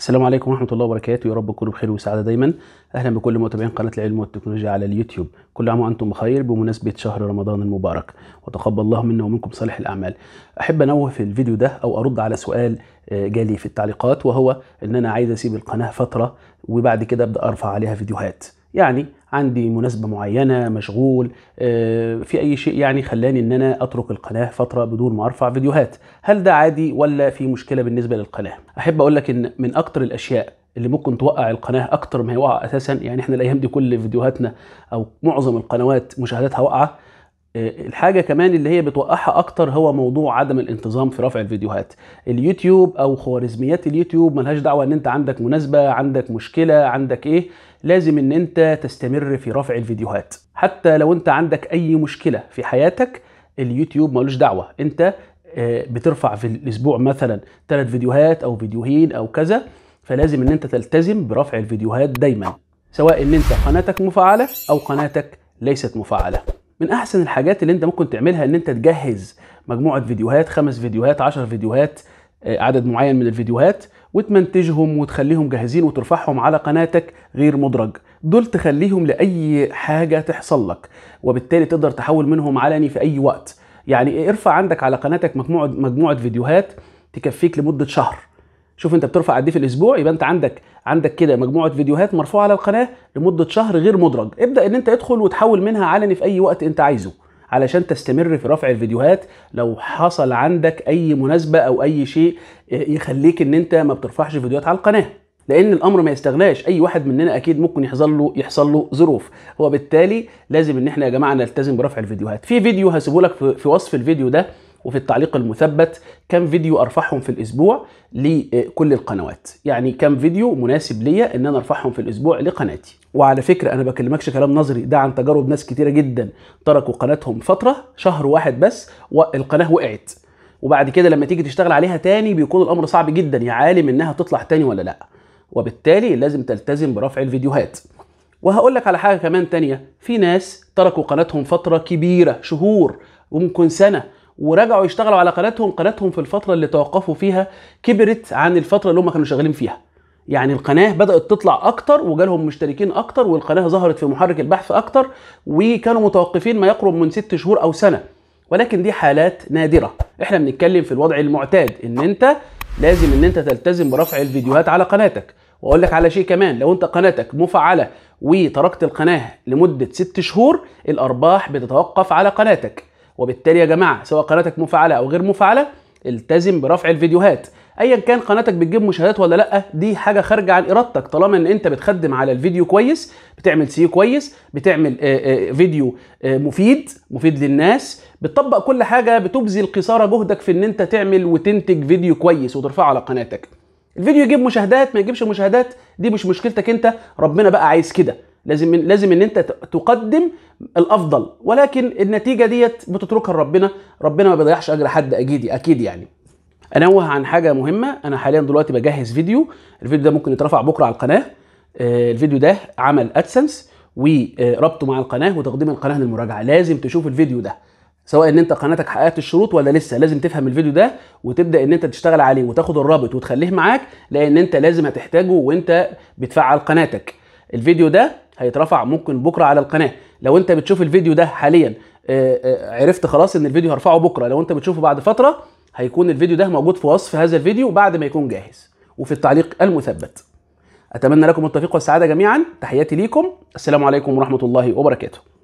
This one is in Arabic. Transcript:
السلام عليكم ورحمة الله وبركاته يا رب تكونوا بخير وسعادة دايما أهلا بكل متابعين قناة العلم والتكنولوجيا على اليوتيوب كل عام وأنتم بخير بمناسبة شهر رمضان المبارك وتقبل الله منا ومنكم صالح الأعمال أحب أنوه في الفيديو ده أو أرد على سؤال آه، جالي في التعليقات وهو إن أنا عايز أسيب القناة فترة وبعد كده أبدأ أرفع عليها فيديوهات يعني عندي مناسبه معينه مشغول آه، في اي شيء يعني خلاني ان انا اترك القناه فتره بدون ما ارفع فيديوهات هل ده عادي ولا في مشكله بالنسبه للقناه احب اقول لك ان من اكتر الاشياء اللي ممكن توقع القناه اكتر ما هي وقع اساسا يعني احنا الايام دي كل فيديوهاتنا او معظم القنوات مشاهداتها واقعه آه، الحاجة كمان اللي هي بتوقعها أكتر هو موضوع عدم الانتظام في رفع الفيديوهات اليوتيوب أو خوارزميات اليوتيوب ملهاش دعوة إن أنت عندك مناسبة عندك مشكلة عندك إيه لازم إن أنت تستمر في رفع الفيديوهات حتى لو أنت عندك أي مشكلة في حياتك اليوتيوب ملوش دعوة أنت آه، بترفع في الأسبوع مثلا ثلاث فيديوهات أو فيديوهين أو كذا فلازم إن أنت تلتزم برفع الفيديوهات دايما سواء إن أنت قناتك مفعلة أو قناتك ليست مفعله من احسن الحاجات اللي انت ممكن تعملها ان انت تجهز مجموعه فيديوهات خمس فيديوهات عشر فيديوهات آه، عدد معين من الفيديوهات وتمنتجهم وتخليهم جاهزين وترفعهم على قناتك غير مدرج دول تخليهم لاي حاجه تحصل لك وبالتالي تقدر تحول منهم علني في اي وقت يعني ارفع عندك على قناتك مجموعه مجموعه فيديوهات تكفيك لمده شهر شوف انت بترفع قد ايه في الاسبوع يبقى انت عندك عندك كده مجموعه فيديوهات مرفوعه على القناه لمده شهر غير مدرج ابدا ان انت ادخل وتحول منها علني في اي وقت انت عايزه علشان تستمر في رفع الفيديوهات لو حصل عندك اي مناسبه او اي شيء يخليك ان انت ما بترفعش فيديوهات على القناه لان الامر ما يستغناش اي واحد مننا اكيد ممكن يحصل له يحصل له ظروف وبالتالي لازم ان احنا يا جماعه نلتزم برفع الفيديوهات في فيديو هسيبه لك في وصف الفيديو ده وفي التعليق المثبت كم فيديو ارفعهم في الاسبوع لكل القنوات يعني كم فيديو مناسب ليا ان انا ارفعهم في الاسبوع لقناتي وعلى فكره انا بكلمكش كلام نظري ده عن تجارب ناس كتيره جدا تركوا قناتهم فتره شهر واحد بس والقناه وقعت وبعد كده لما تيجي تشتغل عليها تاني بيكون الامر صعب جدا يا عالم انها تطلع تاني ولا لا وبالتالي لازم تلتزم برفع الفيديوهات وهقول لك على حاجه كمان تانية في ناس تركوا قناتهم فتره كبيره شهور وممكن سنه ورجعوا يشتغلوا على قناتهم قناتهم في الفتره اللي توقفوا فيها كبرت عن الفتره اللي هم كانوا شغالين فيها يعني القناه بدات تطلع اكتر وجالهم مشتركين اكتر والقناه ظهرت في محرك البحث اكتر وكانوا متوقفين ما يقرب من ست شهور او سنه ولكن دي حالات نادره احنا بنتكلم في الوضع المعتاد ان انت لازم ان انت تلتزم برفع الفيديوهات على قناتك واقول لك على شيء كمان لو انت قناتك مفعله وتركت القناه لمده ست شهور الارباح بتتوقف على قناتك وبالتالي يا جماعه سواء قناتك مفعله او غير مفعله التزم برفع الفيديوهات ايا كان قناتك بتجيب مشاهدات ولا لا دي حاجه خارجه عن ارادتك طالما ان انت بتخدم على الفيديو كويس بتعمل سي كويس بتعمل آآ آه، آآ آه، فيديو آآ آه، مفيد مفيد للناس بتطبق كل حاجه بتبذل قصارى جهدك في ان انت تعمل وتنتج فيديو كويس وترفعه على قناتك الفيديو يجيب مشاهدات ما يجيبش مشاهدات دي مش مشكلتك انت ربنا بقى عايز كده لازم لازم ان انت تقدم الافضل ولكن النتيجه ديت بتتركها لربنا ربنا ما بيضيعش اجر حد اكيد اكيد يعني انوه عن حاجه مهمه انا حاليا دلوقتي بجهز فيديو الفيديو ده ممكن يترفع بكره على القناه آه، الفيديو ده عمل ادسنس وربطه مع القناه وتقديم القناه للمراجعه لازم تشوف الفيديو ده سواء ان انت قناتك حققت الشروط ولا لسه لازم تفهم الفيديو ده وتبدا ان انت تشتغل عليه وتاخد الرابط وتخليه معاك لان انت لازم هتحتاجه وانت بتفعل قناتك الفيديو ده هيترفع ممكن بكره على القناه لو انت بتشوف الفيديو ده حاليا آه، آه، عرفت خلاص ان الفيديو هرفعه بكره لو انت بتشوفه بعد فتره هيكون الفيديو ده موجود في وصف هذا الفيديو بعد ما يكون جاهز وفي التعليق المثبت اتمنى لكم التوفيق والسعاده جميعا تحياتي ليكم السلام عليكم ورحمه الله وبركاته